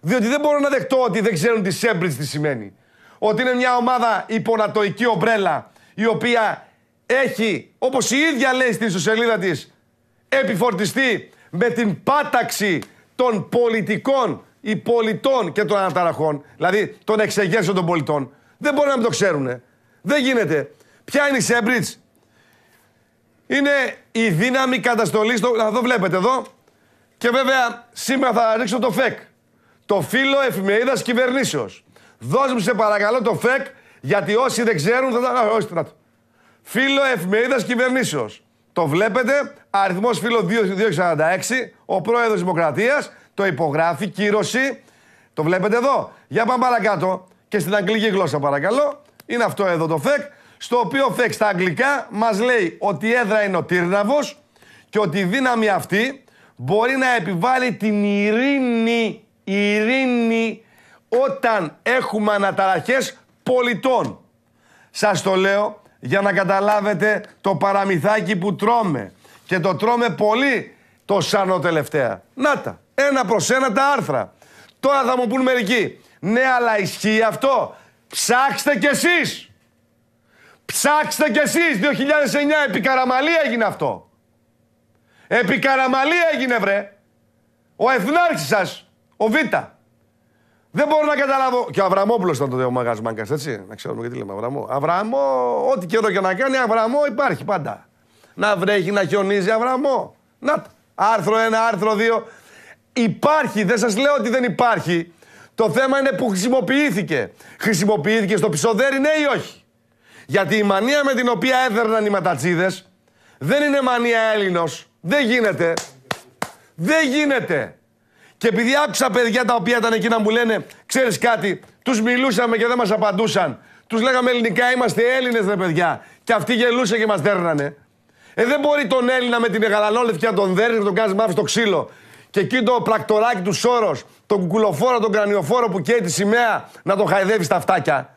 διότι δεν μπορώ να δεχτώ ότι δεν ξέρουν τι Σέμπριτς τι σημαίνει. Ότι είναι μια ομάδα υπονατοϊκή ομπρέλα, η οποία έχει, όπως η ίδια λέει στην ιστοσελίδα της, επιφορτιστεί με την πάταξη των πολιτικών, οι πολιτών και των αναταραχών, δηλαδή των εξεγέρσεων των πολιτών. Δεν μπορεί να μην το ξέρουν. Δεν γίνεται. Ποια είναι η Σέμπριτς. Είναι η δύναμη καταστολής το, βλέπετε εδώ. Και βέβαια σήμερα θα ρίξω το φεκ το φύλλο Εφημερίδας Κυβερνήσεως. Δώσ' μου σε παρακαλώ το φεκ, γιατί όσοι δεν ξέρουν θα τα... Όχι, Φίλο Φύλλο εφημερίδας Το βλέπετε, αριθμός φύλλο 246, ο πρόεδρος Δημοκρατίας, το υπογράφει, κύρωση. Το βλέπετε εδώ. Για πάμε παρακάτω και στην αγγλική γλώσσα παρακαλώ. Είναι αυτό εδώ το φεκ, στο οποίο φεκ στα αγγλικά μας λέει ότι η έδρα είναι ο Τύρναβος και ότι η δύναμη αυτή μπορεί να επιβάλλει την ειρήνη η ειρήνη όταν έχουμε αναταραχές πολιτών. Σας το λέω για να καταλάβετε το παραμυθάκι που τρώμε. Και το τρώμε πολύ το σανό τελευταία. Να τα, ένα προς ένα τα άρθρα. Τώρα θα μου πούν μερικοί. Ναι, αλλά ισχύει αυτό. Ψάξτε κι εσείς. Ψάξτε κι εσείς. 2009 επί Καραμαλή έγινε αυτό. Επί Καραμαλή έγινε βρε. Ο εθνάρχης σας ο Β. Δεν μπορώ να καταλάβω. Και ο Αβραμόπουλος ήταν το μαγάζ μάγκας, έτσι. Να ξέρουμε γιατί λέμε Αβραμό. Αβραμό, ό,τι καιρό και να κάνει, Αβραμό υπάρχει πάντα. Να βρέχει, να χιονίζει, Αβραμό. Να Άρθρο 1, άρθρο 2. Υπάρχει, δεν σας λέω ότι δεν υπάρχει. Το θέμα είναι που χρησιμοποιήθηκε. Χρησιμοποιήθηκε στο πισωδέρι, ναι ή όχι. Γιατί η μανία με την οποία έδερναν οι ματατσίδε δεν είναι μανία Έλληνος. Δεν γίνεται. Δεν γίνεται. Και επειδή άκουσα παιδιά τα οποία ήταν εκεί να μου λένε, ξέρεις κάτι, τους μιλούσαμε και δεν μας απαντούσαν. Τους λέγαμε ελληνικά, είμαστε Έλληνες, ρε παιδιά. Και αυτοί γελούσαν και μας δέρνανε. Ε, δεν μπορεί τον Έλληνα με την μεγαλανόλευκη να τον δέρνει τον κάνεις μάφι στο ξύλο. Και εκεί το πρακτοράκι του Σόρος, τον κουκουλοφόρο, τον κρανιοφόρο που καίει τη σημαία, να τον χαϊδεύεις στα φτάκια.